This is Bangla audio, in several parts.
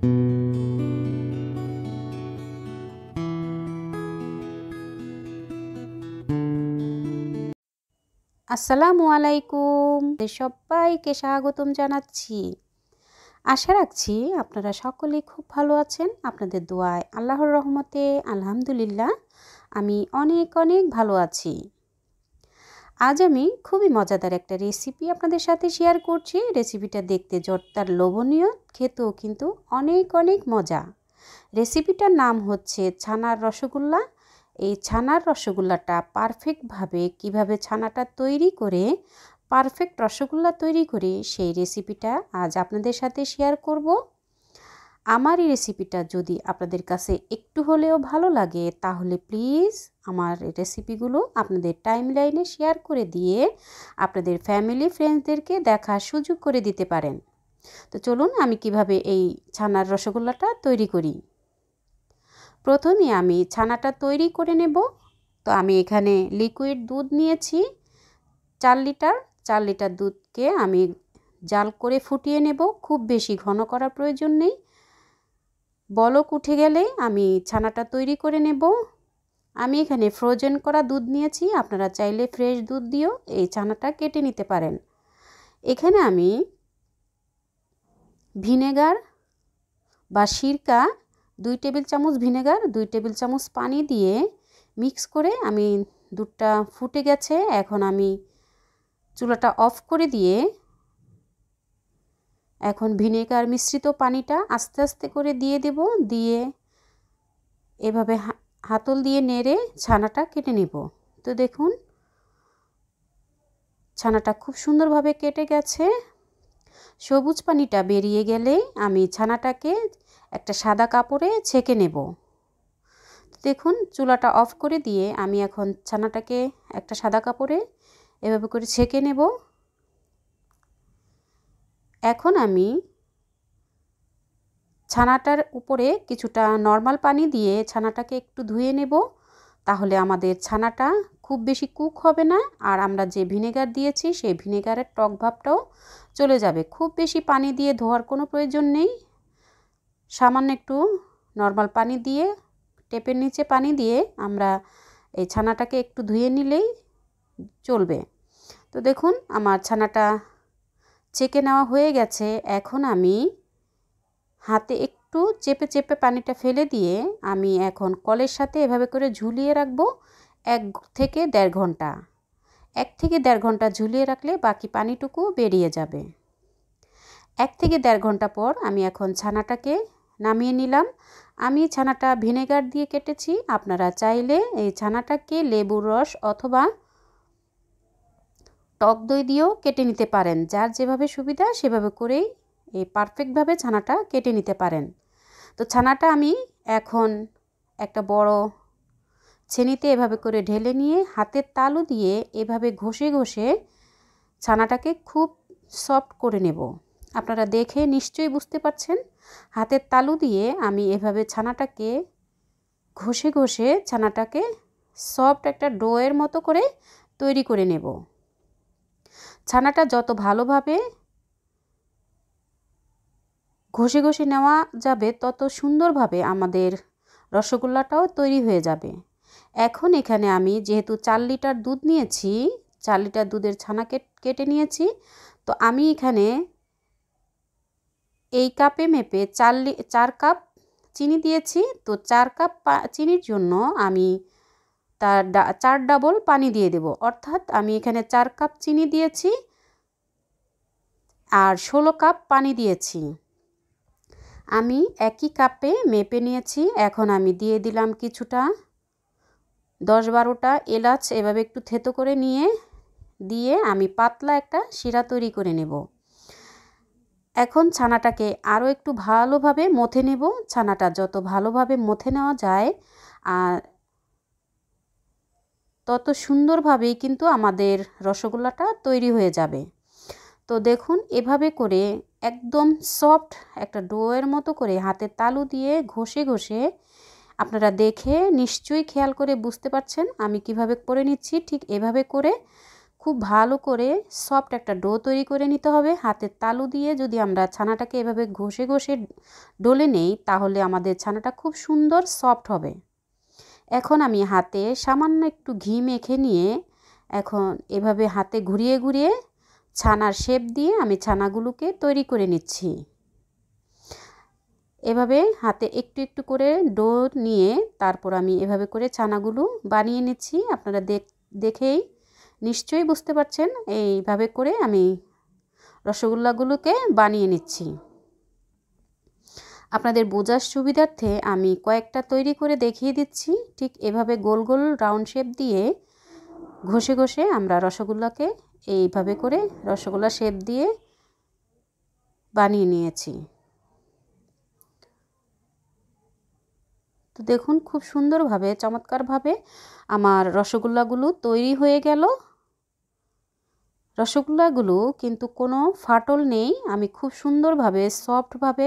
আসসালামু আলাইকুম সবাইকে স্বাগতম জানাচ্ছি আশা রাখছি আপনারা সকলেই খুব ভালো আছেন আপনাদের দোয়ায় আল্লাহর রহমতে আলহামদুলিল্লাহ আমি অনেক অনেক ভালো আছি আজ আমি খুবই মজাদার একটা রেসিপি আপনাদের সাথে শেয়ার করছি রেসিপিটা দেখতে জর্দার লোভনীয় খেতেও কিন্তু অনেক অনেক মজা রেসিপিটার নাম হচ্ছে ছানার রসগোল্লা এই ছানার রসগোল্লাটা পারফেক্টভাবে কিভাবে ছানাটা তৈরি করে পারফেক্ট রসগোল্লা তৈরি করে সেই রেসিপিটা আজ আপনাদের সাথে শেয়ার করব আমার এই রেসিপিটা যদি আপনাদের কাছে একটু হলেও ভালো লাগে তাহলে প্লিজ আমার রেসিপিগুলো আপনাদের টাইম লাইনে শেয়ার করে দিয়ে আপনাদের ফ্যামিলি ফ্রেন্ডসদেরকে দেখার সুযোগ করে দিতে পারেন তো চলুন আমি কিভাবে এই ছানার রসগোল্লাটা তৈরি করি প্রথমে আমি ছানাটা তৈরি করে নেব তো আমি এখানে লিকুইড দুধ নিয়েছি চার লিটার চার লিটার দুধকে আমি জাল করে ফুটিয়ে নেব খুব বেশি ঘন করার প্রয়োজন নেই বলক উঠে গেলে আমি ছানাটা তৈরি করে নেব আমি এখানে ফ্রোজেন করা দুধ নিয়েছি আপনারা চাইলে ফ্রেশ দুধ দিয়েও এই ছানাটা কেটে নিতে পারেন এখানে আমি ভিনেগার বা সিরকা দুই টেবিল চামচ ভিনেগার দুই টেবিল চামচ পানি দিয়ে মিক্স করে আমি দুধটা ফুটে গেছে এখন আমি চুলাটা অফ করে দিয়ে এখন ভিনেগার মিশ্রিত পানিটা আস্তে আস্তে করে দিয়ে দেব দিয়ে এভাবে হাতল দিয়ে নেড়ে ছানাটা কেটে নেব তো দেখুন ছানাটা খুব সুন্দরভাবে কেটে গেছে সবুজ পানিটা বেরিয়ে গেলে আমি ছানাটাকে একটা সাদা কাপড়ে ছেঁকে নেব দেখুন চুলাটা অফ করে দিয়ে আমি এখন ছানাটাকে একটা সাদা কাপড়ে এভাবে করে ছেঁকে নেব এখন আমি ছানাটার উপরে কিছুটা নর্মাল পানি দিয়ে ছানাটাকে একটু ধুয়ে নেব তাহলে আমাদের ছানাটা খুব বেশি কুক হবে না আর আমরা যে ভিনেগার দিয়েছি সেই ভিনেগারের টক ভাবটাও চলে যাবে খুব বেশি পানি দিয়ে ধোয়ার কোনো প্রয়োজন নেই সামান্য একটু নর্মাল পানি দিয়ে টেপের নিচে পানি দিয়ে আমরা এই ছানাটাকে একটু ধুয়ে নিলেই চলবে তো দেখুন আমার ছানাটা চেকে নেওয়া হয়ে গেছে এখন আমি হাতে একটু চেপে চেপে পানিটা ফেলে দিয়ে আমি এখন কলের সাথে এভাবে করে ঝুলিয়ে রাখবো এক থেকে দেড় ঘন্টা এক থেকে দেড় ঘন্টা ঝুলিয়ে রাখলে বাকি পানিটুকু বেরিয়ে যাবে এক থেকে দেড় ঘন্টা পর আমি এখন ছানাটাকে নামিয়ে নিলাম আমি ছানাটা ভিনেগার দিয়ে কেটেছি আপনারা চাইলে এই ছানাটাকে লেবুর রস অথবা টক দই দিয়েও কেটে নিতে পারেন যার যেভাবে সুবিধা সেভাবে করেই এই পারফেক্টভাবে ছানাটা কেটে নিতে পারেন তো ছানাটা আমি এখন একটা বড় ছেনিতে এভাবে করে ঢেলে নিয়ে হাতের তালু দিয়ে এভাবে ঘষে ঘষে ছানাটাকে খুব সফট করে নেব আপনারা দেখে নিশ্চয়ই বুঝতে পারছেন হাতের তালু দিয়ে আমি এভাবে ছানাটাকে ঘষে ঘষে ছানাটাকে সফট একটা ডোয়ের মতো করে তৈরি করে নেব ছানাটা যত ভালোভাবে ঘষে ঘষে নেওয়া যাবে তত সুন্দরভাবে আমাদের রসগোল্লাটাও তৈরি হয়ে যাবে এখন এখানে আমি যেহেতু চার লিটার দুধ নিয়েছি চার লিটার দুধের ছানা কেটে নিয়েছি তো আমি এখানে এই কাপে মেপে চার চার কাপ চিনি দিয়েছি তো চার কাপ চিনির জন্য আমি তার চার ডাবল পানি দিয়ে দেব অর্থাৎ আমি এখানে চার কাপ চিনি দিয়েছি আর ষোলো কাপ পানি দিয়েছি আমি একই কাপে মেপে নিয়েছি এখন আমি দিয়ে দিলাম কিছুটা দশ বারোটা এলাচ এভাবে একটু থেতো করে নিয়ে দিয়ে আমি পাতলা একটা শিরা তৈরি করে নেব এখন ছানাটাকে আরও একটু ভালোভাবে মথে নেব ছানাটা যত ভালোভাবে মথে নেওয়া যায় আর তত সুন্দরভাবেই কিন্তু আমাদের রসগোল্লাটা তৈরি হয়ে যাবে তো দেখুন এভাবে করে একদম সফট একটা ডোয়ের মতো করে হাতে তালু দিয়ে ঘষে ঘষে আপনারা দেখে নিশ্চয়ই খেয়াল করে বুঝতে পারছেন আমি কিভাবে করে নিচ্ছি ঠিক এভাবে করে খুব ভালো করে সফট একটা ডো তৈরি করে নিতে হবে হাতের তালু দিয়ে যদি আমরা ছানাটাকে এভাবে ঘষে ঘষে ডলে নেই তাহলে আমাদের ছানাটা খুব সুন্দর সফট হবে এখন আমি হাতে সামান্য একটু ঘি মেখে নিয়ে এখন এভাবে হাতে ঘুরিয়ে ঘুরিয়ে ছানার শেপ দিয়ে আমি ছানাগুলোকে তৈরি করে নিচ্ছি এভাবে হাতে একটু একটু করে ডো নিয়ে তারপর আমি এভাবে করে ছানাগুলো বানিয়ে নিচ্ছি আপনারা দেখেই নিশ্চয়ই বুঝতে পারছেন এইভাবে করে আমি রসগোল্লাগুলোকে বানিয়ে নিচ্ছি আপনাদের বোঝার সুবিধার্থে আমি কয়েকটা তৈরি করে দেখিয়ে দিচ্ছি ঠিক এভাবে গোল গোল রাউন্ড শেপ দিয়ে ঘষে ঘষে আমরা রসগোল্লাকে এইভাবে করে রসগোল্লা শেপ দিয়ে বানিয়ে নিয়েছি তো দেখুন খুব সুন্দরভাবে চমৎকারভাবে আমার রসগোল্লাগুলো তৈরি হয়ে গেল রসগোল্লাগুলো কিন্তু কোনো ফাটল নেই আমি খুব সুন্দরভাবে সফটভাবে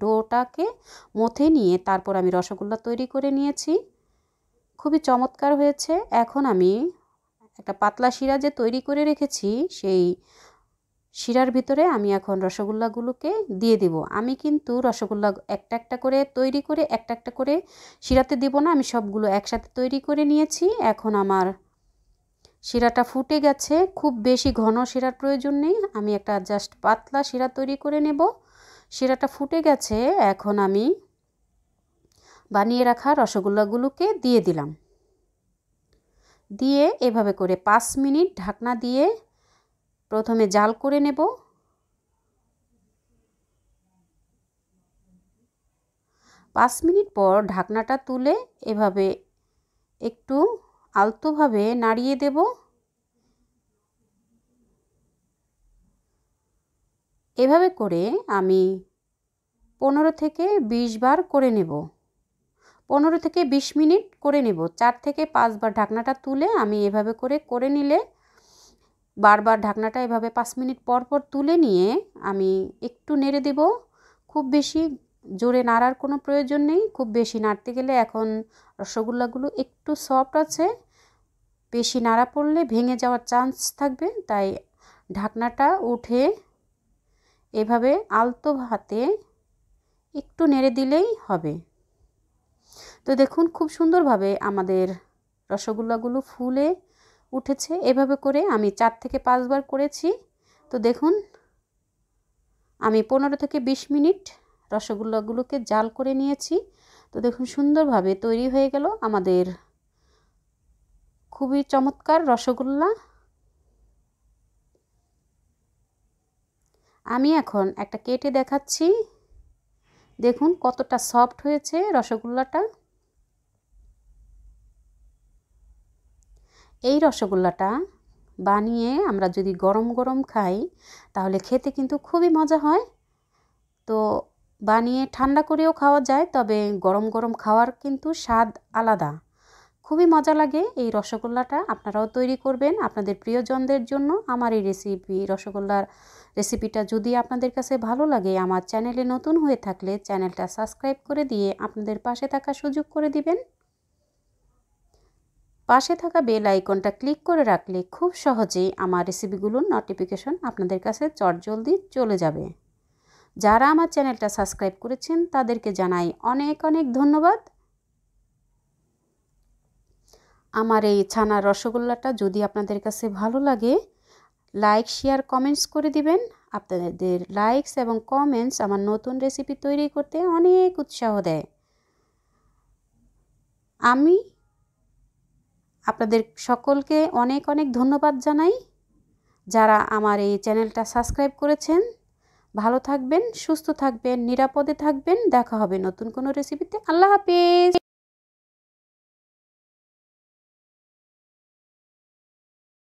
ডোটাকে মথে নিয়ে তারপর আমি রসগোল্লা তৈরি করে নিয়েছি খুবই চমৎকার হয়েছে এখন আমি একটা পাতলা শিরা যে তৈরি করে রেখেছি সেই শিরার ভিতরে আমি এখন রসগোল্লাগুলোকে দিয়ে দেব আমি কিন্তু রসগোল্লা একটা একটা করে তৈরি করে একটা একটা করে শিরাতে দেবো না আমি সবগুলো একসাথে তৈরি করে নিয়েছি এখন আমার শিরাটা ফুটে গেছে খুব বেশি ঘন শিরার প্রয়োজন নেই আমি একটা জাস্ট পাতলা শিরা তৈরি করে নেব শিরাটা ফুটে গেছে এখন আমি বানিয়ে রাখা রসগোল্লাগুলোকে দিয়ে দিলাম দিয়ে এভাবে করে পাঁচ মিনিট ঢাকনা দিয়ে প্রথমে জাল করে নেব পাঁচ মিনিট পর ঢাকনাটা তুলে এভাবে একটু আলতোভাবে নাড়িয়ে দেব এভাবে করে আমি পনেরো থেকে বিশ বার করে নেব পনেরো থেকে ২০ মিনিট করে নেব চার থেকে পাঁচবার ঢাকনাটা তুলে আমি এভাবে করে করে নিলে বারবার ঢাকনাটা এভাবে পাঁচ মিনিট পর পর তুলে নিয়ে আমি একটু নেড়ে দেব খুব বেশি জোরে নাড়ার কোনো প্রয়োজন নেই খুব বেশি নাড়তে গেলে এখন রসগোল্লাগুলো একটু সফট আছে বেশি নাড়া পড়লে ভেঙে যাওয়ার চান্স থাকবে তাই ঢাকনাটা উঠে এভাবে আলতো হাতে একটু নেড়ে দিলেই হবে তো দেখুন খুব সুন্দরভাবে আমাদের রসগোল্লাগুলো ফুলে উঠেছে এভাবে করে আমি চার থেকে পাঁচবার করেছি তো দেখুন আমি পনেরো থেকে ২০ মিনিট রসগোল্লাগুলোকে জাল করে নিয়েছি তো দেখুন সুন্দরভাবে তৈরি হয়ে গেল আমাদের খুবই চমৎকার রসগোল্লা আমি এখন একটা কেটে দেখাচ্ছি দেখুন কতটা সফট হয়েছে রসগোল্লাটা এই রসগোল্লাটা বানিয়ে আমরা যদি গরম গরম খাই তাহলে খেতে কিন্তু খুবই মজা হয় তো বানিয়ে ঠান্ডা করেও খাওয়া যায় তবে গরম গরম খাওয়ার কিন্তু স্বাদ আলাদা খুবই মজা লাগে এই রসগোল্লাটা আপনারাও তৈরি করবেন আপনাদের প্রিয়জনদের জন্য আমার এই রেসিপি রসগোল্লার রেসিপিটা যদি আপনাদের কাছে ভালো লাগে আমার চ্যানেলে নতুন হয়ে থাকলে চ্যানেলটা সাবস্ক্রাইব করে দিয়ে আপনাদের পাশে থাকা সুযোগ করে দিবেন পাশে থাকা বেল আইকনটা ক্লিক করে রাখলে খুব সহজেই আমার রেসিপিগুলোর নোটিফিকেশন আপনাদের কাছে চটজলদি চলে যাবে যারা আমার চ্যানেলটা সাবস্ক্রাইব করেছেন তাদেরকে জানাই অনেক অনেক ধন্যবাদ আমার এই ছানার রসগোল্লাটা যদি আপনাদের কাছে ভালো লাগে লাইক শেয়ার কমেন্টস করে দিবেন আপনাদের লাইকস এবং কমেন্টস আমার নতুন রেসিপি তৈরি করতে অনেক উৎসাহ দেয় আমি আপনাদের সকলকে অনেক অনেক ধন্যবাদ জানাই যারা আমার এই চ্যানেলটা সাবস্ক্রাইব করেছেন ভালো থাকবেন সুস্থ থাকবেন নিরাপদে থাকবেন দেখা হবে নতুন কোনো রেসিপিতে আল্লাহ হাফিজ